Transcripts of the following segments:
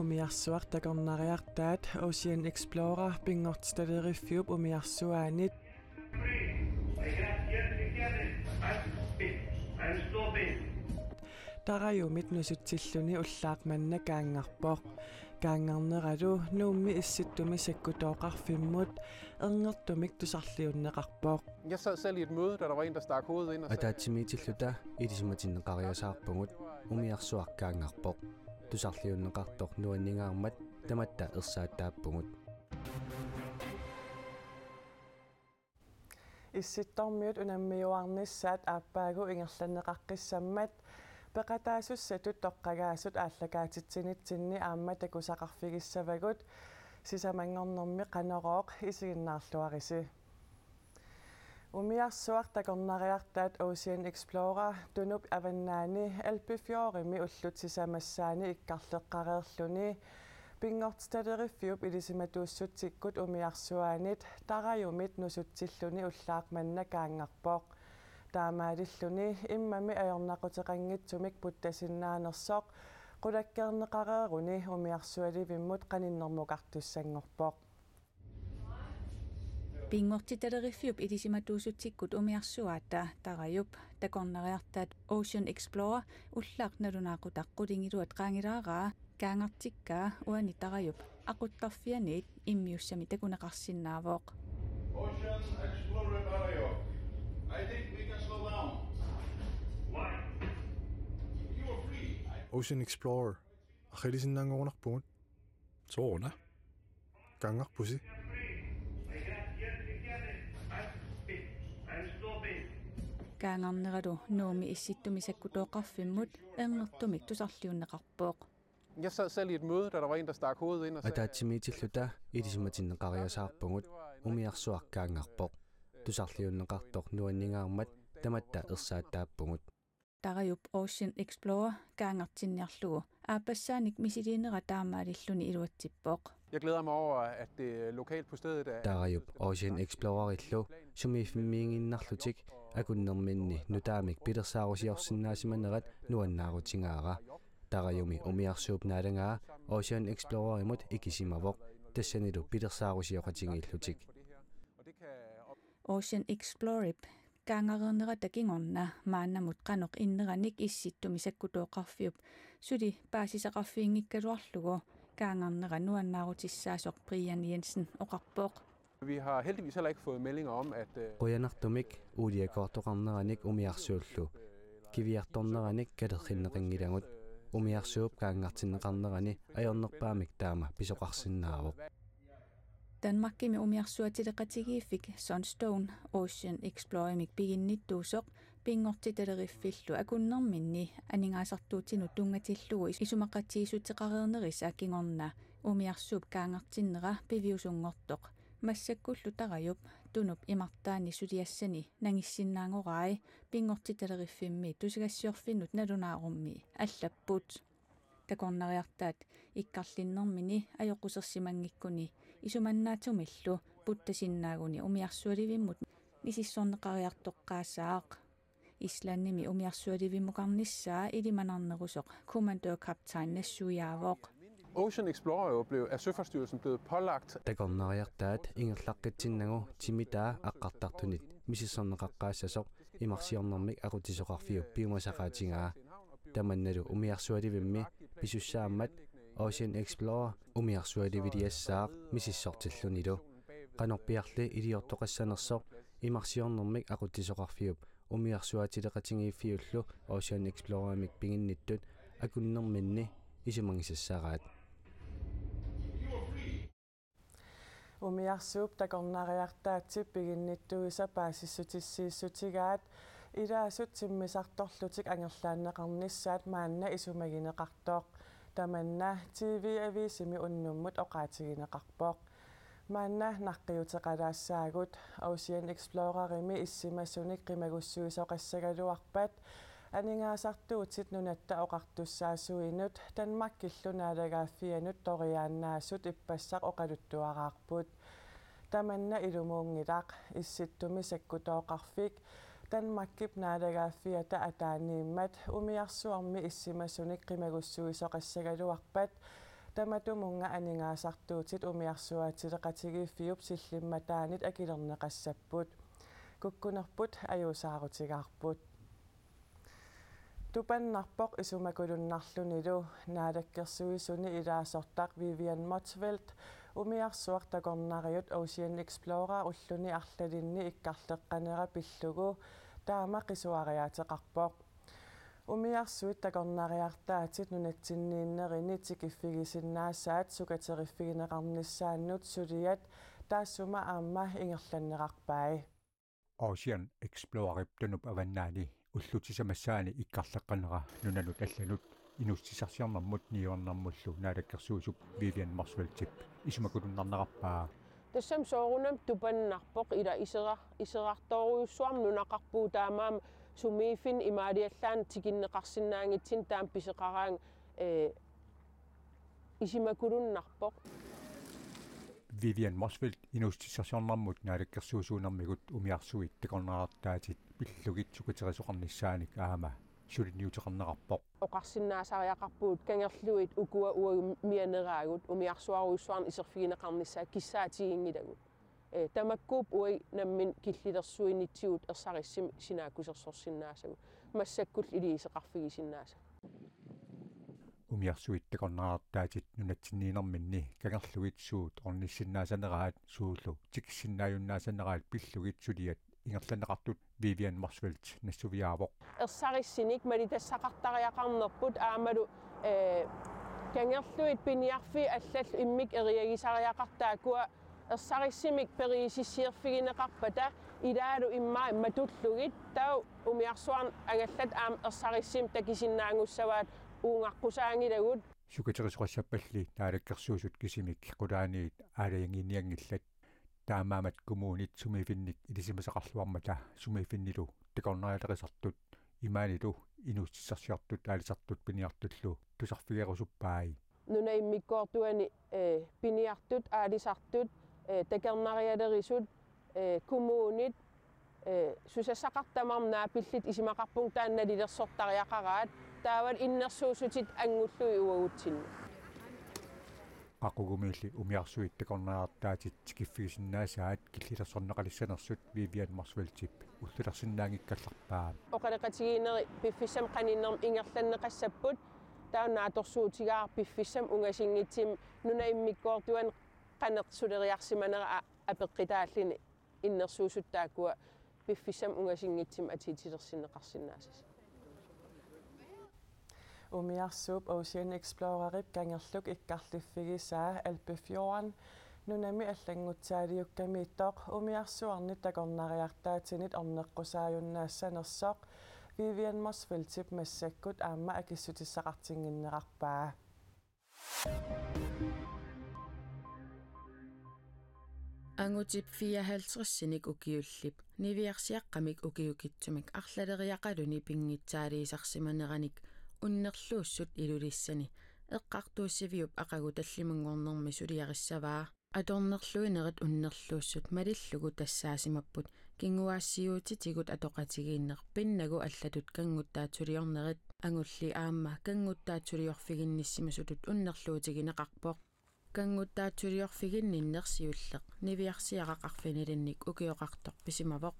умиарсуартакэрнариартаат Ocean Explorer пингортсталериффиуп умиарсуаанит тараюмит нусутсиллуни уллаақ манна каангарпоқ каангарнералу нуумми исситтуми саккутооқарфиммут эрнертумик тусарлиуннеқарпоқ Jeg sad selv i et møde, da der var en, der stak hovedet ind og sagde... At der er timitillutta, i det som er tinneqariusаарpumut, umiarsuarkaangarpoq. тусарлиуннеқартор нуаннингаармат таматта ерсаатааппугут исситтормиут унаммиуарниссаат ааппаагу ингерланнеқаққиссаммат пеқатаасуссатут тоққагаасут ааллакаатитсинитсинни аамма такусақарфигиссавагут сисамангорнэрми канарооқ исигиннаарлуариси умиарсуартакорнариартаат Ocean Explorer тунуп аваннаани алпифьорими уллутсисамассаани иккарлеққареерлүни пингортсталериффиуп илисиматууссутсиккут умиарсуаанит тараюмит нусутсиллүни уллаақ маннакаангарпоқ таамаалиллүни иммами аёрнақутеқангитсумик путтасиннаанерсоқ qulakkerneqareeruni umiarsualivimмут qaninnermuk'artussanngorpoq Pingortitaderifiup itisimattuusutikkut umiarsuata tarajup takorneriartaat Ocean Explorer уллаарналунаақутаққулингилуат qaangilaaraa kaangartikkaa uani tarajup aquttarfianit immiussami takunaqarsinnaavoq Ocean Explorer Tarajup I think we can slow down Why? You are free Ocean Explorer ахилисиннаангорнарпугут соона кангарпуси каангаарнералу нууми исситтуми саккутооқарфиммут энгэртумик тусарлиуннеқарпооқ Jeg sad selv i et møde, da der var en, der stak hovedet ind og sagde... Adachi mi til hluta, i de som er tinne qarja saarpungut, umi aksu akka ngarpok. Du sarli unne qartok nuinninga armat, tamatta irsaataappungut. Tarajup Ocean Explorer gaangartinniarlugu, aapassaanik misiliinera taamaalluni iluatsippoq. Jeg glæder mig over, at det lokalt på stedet er... også en eksplorer i lå, som i familien narkotik, er kun normændene, nu der er mig bitter savs i også ret, nu er narkotingara. Darayumi er, også Ocean Explorer imod ikke simavok, det sender du bitter savs i også tingelhutik. Ocean Explorer kangareneratakinngorna maannamut qanoq inneranik issittumisakkutuoqarfiup suli paasisaqarfiinngikkaluarlugu kaangarneqanuannaarutissaasoq Brian Jensen oqarpooq vi har heldigvis heller ikke fået meldinger om, at... Qujanartumik, øh, uliakortoqarneranik umiarsuullu. Kiviartorneranik kalerrinneqingilangut. Umiarsuup kaangartinneqarnerani ajornerpaamik taama pisoqarsinnaavo. Danmarkki me umiarsuatiliqatigiiffik Sunstone Ocean Explorer mik piginnittuusoq пингортитерериффиллу акуннэрминни анингаасартуутину тунгатиллугу исумақатиисутеқареернерис акингорна умиарсууп каангартиннера пивиусунгортоқ массаккуллу тараюп тунуп имартаани сулиассани нагиссиннаангорай пингортитерериффимми тусигассиорфиннут налунаарумми аллаппут такорнариартаат иккарлиннэрмини аёқусерсимангиккуни исуманнаатумиллу путтасиннаагуни умиарсуаливиммут нисиссорнеқариартоққаасаақ исланними умиарсуаливи мукарниссаа илиманарнерусоқ kommandørkaptajn Nessujaavoq. Ocean Explorer jo blev af Søfartsstyrelsen blevet pålagt. Der går nærjagtat, ingen lakketsinnago, timida, akkartartunit, misisonneqaqqaassasor, imarsiornermik aqutisoqarfiu, piumasaqaatingaa. Tamannalu umiarsualivimmi, pisussaamat, Ocean Explorer umiarsualividiassaaq, misissortillu nilu. qanorpiarli iliortoqassanersor imarsiornermik aqutisoqarfiup умиарсуатилеқатингииффиуллу Ocean Explorer-мик пигинниттут акуннэрминни исимангиссаагаат умиарсууп такорнариартаатсип пигинниттуиса паассисутиссииссутигаат илаасут тиммисарторлутик ангерлааннеқарниссаат маанна исумагинеқартоқ таманна TV ависими уннуммут оқаатигинеқарпоқ манна наққиутеқалаассаагут Ocean Explorer-ими иссимассуник қимагуссуисоқассагалуарпат анингаасартуутит нунатта оқартуссаасуинут танмак киллунаалагааффианут ториааннаасут иппассақ оқалуттуараарпут таманна илумуунгилаақ исситтуми саккутооқарфик танмаккип наалагааффиата атаанииммат умиарсуарми иссимассуник қимагуссуисоқассагалуарпат таматумунга анингаасартуутит умиарсуаатилеқатиги фиуп силлимма таанит акилернеқассаппут куккунерпут аюусаарутигаарпут тупаннарпоқ исумакулуннарлунилу наалаккерсуисуни илаасортақ Vivian Motzfeldt умиарсуар такорнариут Ocean Explorer уллуни арлалинни иккарлеққанера пиллугу таама қисуариаатеқарпоқ умиарсуит такорнариартаатит нунатсиннииннерини тикиффигисиннаассаат сукатериффигинеқарниссааннут сулиат таассума аама ингерланнеқарпаи Ocean Explorer-птунуп аваннаали уллутисамассаани иккарлаққанера нунанут алланут инуссисарсиарнармут ниуарнармуллу наалаккерсуусуп Vivian Maxwell-тип исмакулуннарнерарпаа тассам соорунам тупаннарпоқ ила исера исерартоориуссуарм нунақарпуу таамаама sumiifin imaariallaan tikinneqarsinnaangitsin taam pisiqaraang eh, isimakurunnarpoq Vivian Mosfield inustissarsiornarmut naalakkersuusuunarmigut umiarsuit takorneraartaatit pillugit sukuterisoqarnissaanik aama сулинниутеқарнеқарпоқ оқарсиннаасариақарпуут кангерлуит укуа уагу мианераагут умиарсуаруйссуарн исерфигинеқарнissaа киссаатигингилагут Э, тамаккууп уай наммин киллилерсуинитсигут ерсариссим синаакусерсорсиннаасагу массаккул илиисеқарфигисиннаасаг умиарсуиттакорнаартаатит нунатсинниинэрминни кагерлугитсуут орниссиннаасанераат суулу тиксиннааюннаасанераат пиллугитсулиат ингерланеқартут Vivian Marsfeldt нассувиаавоқ ерсариссиник мали тассақартариақарнерпут аамалу э кангерлуит пиниарфи аллал иммик эриагисариақартаакуа ersarisimik perisissiirfiginneqarpata ilaalu immaa matulllugit tau umiarsuarn agallat aam ersarissim takisinnaangussavaat uungarqusaangilagut sukaterisoqassapalli taalakkersuusut kisimik qulaaniit aalayanginniangillat таамаамат кумуунит сумифинник илисимасақарлуармата сумифиннилу такорнариалерисартут имаанилу инуутсиссарсиартут таалисартут пиниартуллу тусарфигерусуппааи нунаиммиккоортуани э пиниартут аалисартут Э, такернариалерисут э, коммунит э, сусассақартамарнаапиллит исимақарпун таанналилерсортариақараат таавал иннерсуусутит ангуллуи уагутсинна qaqugumilli umiarsuit takornaartaatit kiffigisinnaassaat killillersorneqalissanersut Vivian Maxwell tip ullulersinnaangikkallarpaa oqaliqatigiineri piffissam qaninnerm ingerlanneqassapput taunaatorsuutigaar piffissam ungasinngitsim nuna immikkoortuan канертсулериарсиманера апеккитааллини иннерсуусуттааккуа пиффисам унгасингитсим атиитилерсиннеқарсинаасис умиарсууп Ocean Explorer-ip fi иккарлиффигисаа алпифьоран нунами аллангутсаалиукками иттоқ умиарсуарни такорнариартаатинит орнеққусаажуннаассанерсоқ Vivian Mosfeltip массаккут аама акиссутиссақартингиннерарпаа Thank you. Angutip 54-ник ukiullip niviarsiaqqamik ukiukitsumik arlaleriaqaluni pinngitsaaliisarsimaneranik уннерлууссут илулиссани эққартууссивиуп ақагу таллимангорнэрми сулиариссаваа аторнерлуинерат уннерлууссут малиллугу тассаасимаппут кингуаассиуути тигут атоқатигииннер пиннагу аллатут кангуттаатсулиорнерит агулли аама кангуттаатсулиорфигинниссимасутут уннерлуутигинеқарпоқ кангуттаатсулиорфигин ниннерсиуллеқ нивиарсиақақарфинилинник укиоқартоқ писимавоқ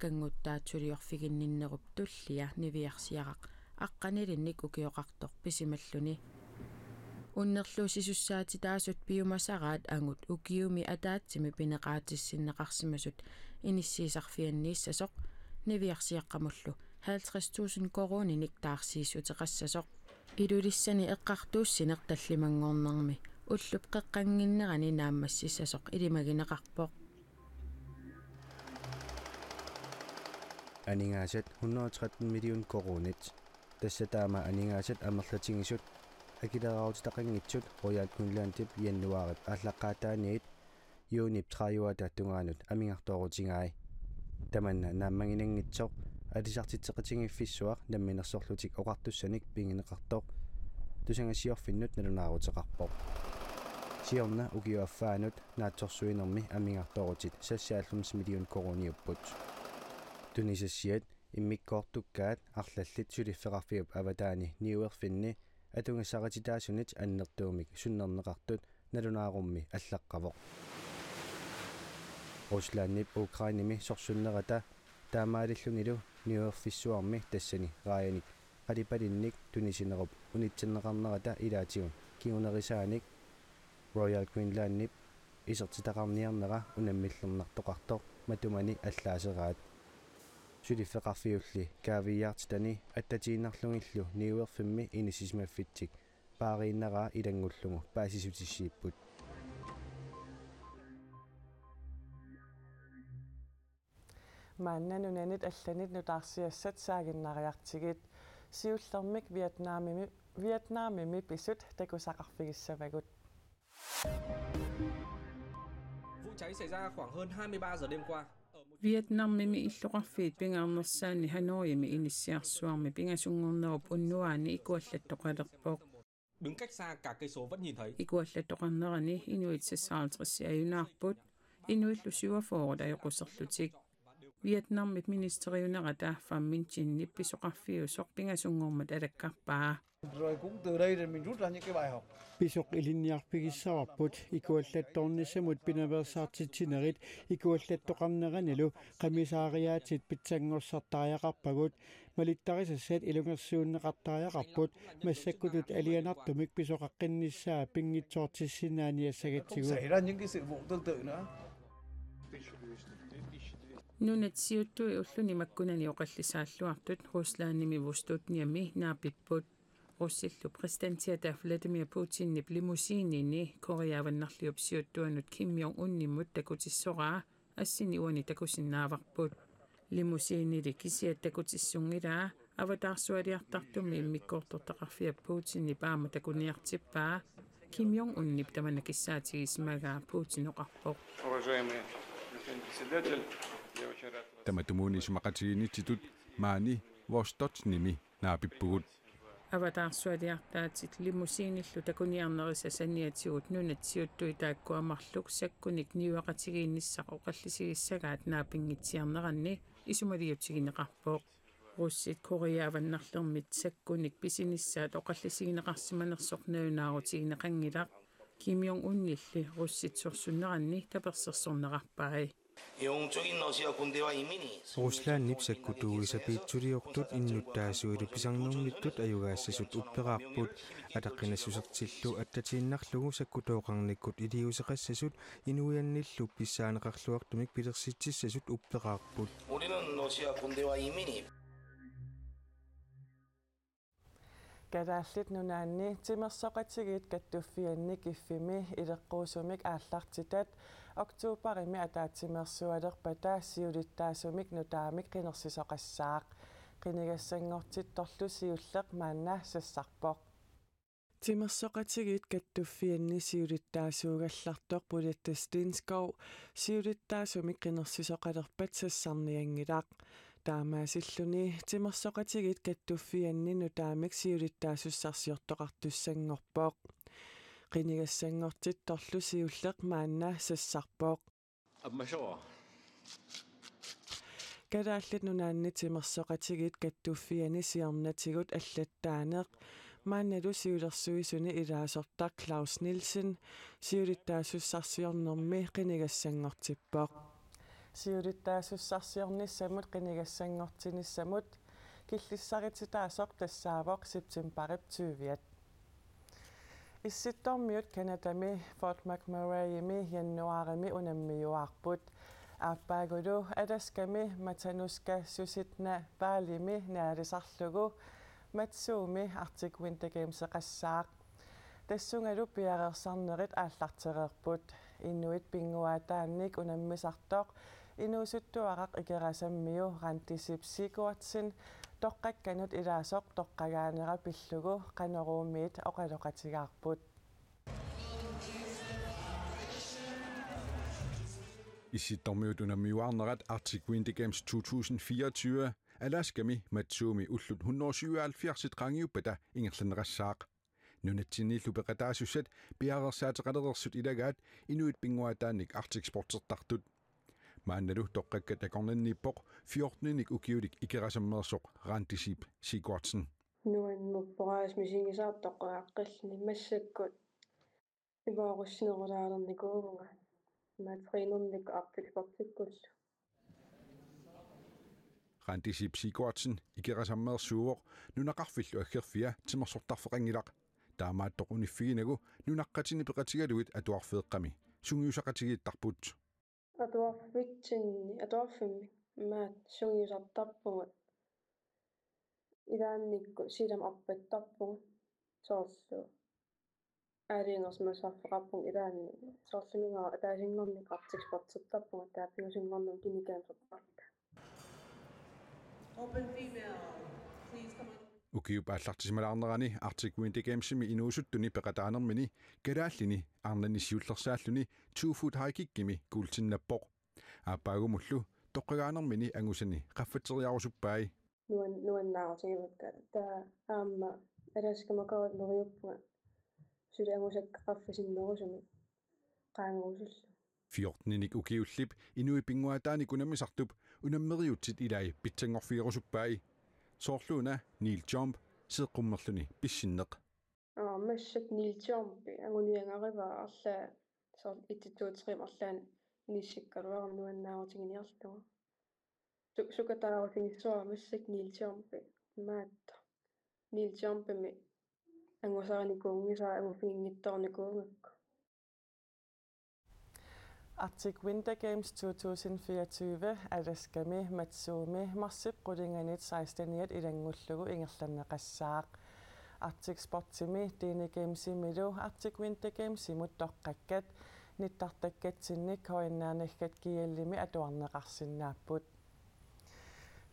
кангуттаатсулиорфигин ниннеруп туллия нивиарсиақақ аққанилинник укиоқартоқ писималлуни уннерлуусисуссаати таасут пиумасараат ангут укиуми атаатсими пинеқаатиссиннеқарсимасут иниссиисарфианнииссасоқ нивиарсиаққамуллу 50000 корони никтаарсиисутеқассасоқ илулиссани эққартууссинер таллимангорнарми уллуп қеққангиннерани нааммассиссасоқ илимагинеқарпоқ анингаасат 113 миллион коронит тасса таама анингаасат амерлатингисут акилераутитақангитсут рояал кунлаантип яннуарит ааллаққаатааниит юунип трааюата тунгаанут амингартоорутингаай таманна нааммагинангитсоқ алисартитсеқатингиффиссуақ намминерсорлутик оқартуссаник пингинеқартоқ тусангасиорфиннут налунаарутеқарпоқ сиорна угиуаффаанут наатсорсуинерми амингарторутит сассааллумс милиун корунниуппут тунисассиат иммиккоортуккаат арлаллит сулиффеқарфиуп аватаани ниуерфинни атунгасаратитаасунит аннертуумик суннернеқартут налунаарумми аллаққавоқ Руслааннип Украиними сорсуннерата таамаалиллунилу ниуерфиссуарми тассани рааяник алипалинник тунисинеруп унитсиннеқарнерата илаатигун кигунерисааник Royal Queensland-ip исертитақарниарнера унаммиллернартоқартоқ матумани аллаасераат сулиффеқарфиулли каавиаартитани аттатииннарлугиллу ниуерфимми инисисмаффитсик паарииннараа илангуллугу паасисутиссииппут маннан унанит алланит нутаарсиассат саагиннариартигит сиуллэрмик вьетнамими вьетнамими писут такусақарфигиссавагут Vụ cháy xảy ra khoảng hơn 23 giờ đêm qua. Việt Nam Vietnam me me illoraffiit ni Hanoi me inisiarsuarmi pingasunngernerup unnuaani ikuallattoqalerpoq Đứng cách xa cả cây số vẫn nhìn thấy. Ikuallattoqarnerani Inuit 56 ayunaarput Inuit lusiuafoora ayoquserlutik Vietnam mit ministeriunera taaffaammin tinnippisoqarfiusoq pingasunngormat alakkarpaa Rồi cũng từ đây thì mình rút ra những cái bài học. Bishop Eliniarpigisarput ikuallattornissamut pinaversartitsinerit ikuallattoqarneranilu qamisaariaatit pitsanngorsartaajaqarpagut malittarisassaat ilungersuunneqartaajaqarput massakkutut alianartumik pisoqaqqinnissaa pingitsortissinaaniassagatsigu. Xảy ra những cái sự vụ tương tự nữa. нунаtsiuttui уллуни маккунани оқаллисааллуартут руслаанними вустуутниами наапиппут Russellu presidentti ja Vladimir Putin ne blimusiini ni Korea van nahli opsiot tuonut Kim Jong Unin mutta kutsi soraa assini uoni takusin naavakput. Limusiini rikisi että kutsi sungiraa avataasuari ahtahtumi mikorto takafia Putinin paamata kun jahtsipaa. Kim Jong Unin pitämänäkin saati ismagaa Putin okappu. Tämä tumuun ismakatsiin institut mani, vostot nimi naapipuut. аватаарсуалиартаатит лимусииниллу такуниарнериса санниатсигут нунаtsiuttui тааккуамарлук саккуник нивеқатигиинниссақ оқаллисигиссагаат наапингитсиарнеранни исумалиутсигинеқарпоо руссит кориааваннарлэрмит саккуник писиниссаат оқаллисигинеқарсиманерсоқ наюнаарутигинеқангилар ким йон уннилли руссит сорсуннеранни таперсерсорнеқарпарай Rusland nipsakkutuisa piitsuriortut innuttaasuilu pisarnumnittut ajugassasut upperaarput ataqqinasusartillu attatiinnarlugu sakkutooqarnikkut iliuseqassasut inuiannillu pissaaneqarluartumik pilersitsissasut upperaarput гадааллит нунаанни тимерсоқатигит каттуффианни киффими илеққуусумик ааллартитат октообарими атаатсимерсуалерпа таассиулиттаасумик нутаамик кинерсисоқассаақ кинигассангортит торлусиуллеқ маанаассассарпоқ тимерсоқатигит каттуффианни сиулиттаасуугаллартоқ пулаттастинскоу сиулиттаасумик кинерсисоқалерпат сассарниангилаақ таамаасиллуни тимерсоқатигит каттуффианни нутаамик сиулиттаасуссарсиортоқартуссангорпоқ qinigassanngortit torlusiulleq maanna sassarpooq аммашоо кадааллат нунаанни тимерсоқатигит каттуффиани сиарнатигут аллаттаанеқ маанналу сиулерсуисуни илаасортар клаус нилсен сиулиттаасуссарсиорнэрми қинигассангортиппоқ сиулиттаасуссарсиорниссамут қинигассангортиниссамут киллиссарититаасоқ тассаавоқ септимбарит тювиат qissittormiut kanatami Fort McMurrayimi jannuarimi unammiuarput aappaagudu ataskami matanuska susitna paalimi naalisarlugu матсууми артик винтер геймс қассаақ тассунгалу пиареерсарнерит ааллартереерпут иннуит пингуатаанник унаммисартоқ инуусуттуарaq икерасаммиу рантисипсикуатсин toqqakkanut ilaasoq тоққагаанера пиллугу канерууммиит оқалоқатигаарпут I sit Arctic Winter Games 2024, Alaskami Matsumi Ullut 177 drangiubada England Rassak. Nunatsini Luberadasuset, Bjarrasat Radarsut Inuit Binguatanik Arctic Sportsertartut maannalu toqqakka takorlanniippoq 14-nik ukiulik ikerasammersoq rantisip sigwatsen nuan mupporaas misingisaat toqqaaqqallni massakkut ivoorussinerulaalerniguunga matrinernik aqqilipartikkut rantisip sigwatsen ikerasammersuuvoq nunaqarfillu aggerfia timersortarfeqanngilaq taamaattoqunifiginagu nunaqqatini peqatigaluit atuarfeeqqami sungiusaqatigiittarput أتوفرتني أتوفر مات شغلي saab tappamõ. Idäniguq sidämappeq tappuq. Seolsu ärinos ma saafaq kappung idäniguq. Seolsu minno täysin nonnõq saab tappamõ, et tä püsünüq nonnõq kinniq käümä saab tappaq. Open female. укиупааллартисималаарнерани артикуин тикаамсими инуусуттуни пеқатаанермини калааллини арнани сиуллерсааллуни 2 foot high kick-гими култиннаппоқ аапаагумуллу тоққагаанермини ангусани қаффатсериарусуппаи нуан нуаннаарутигивакка таа аама аласкамакават нориуппуга сүлэ ангусакка қаффасиннерусуми қаангуусуллу 14-ник укиуллип инуи пингуатаани кунамисартуп унаммериутсит илаи питсангорфиерусуппаи сорлууна Нил Джомб сеққуммерлүни писсиннеқ аамассат Нил Джомб агуниангариваа арлаа сор иттитуутсерим арлаан инисиккалуарам нуаннаарутигиниарлуга сукатаарутигиссуа массак Нил Джомб маатта Нил Джомбми ангусааникуунгисаа агуфингитторникуунгакку Arctic Winter Games 2024 alaskami matsuumi marsip qulinganit 16-iat ilangullugu ingerlanneqassaaq Arctic Sportsimi Dini Gamesimilu Arctic Winter Gamesimut toqqakkat nittartakkatsinni koinnaanagkat kiallimi atuarneqarsinnaapput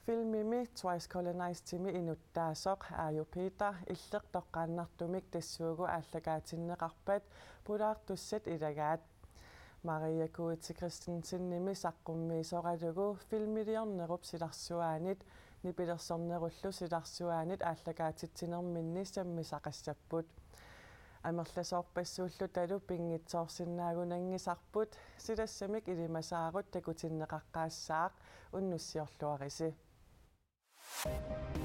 Filmimi Twice Colonized Timi inuttaasoq aajupita illeq toqqaannartumik tassuugu aallagaatinneqarpat pulaartusset ilagaat Maria Kuitsi Kristensen nimisaqkummi soralugu filmiliarnerup silarsuaanit nipilersornerullu silarsuaanit ааллагаатитсинерминни саммисақассаппут амерласоорпассууллу талу пингитсоорсиннаагунангисарпут силассамик илимасаарут такутиннеқаққаассаақ уннуссиорлуариси Thank you.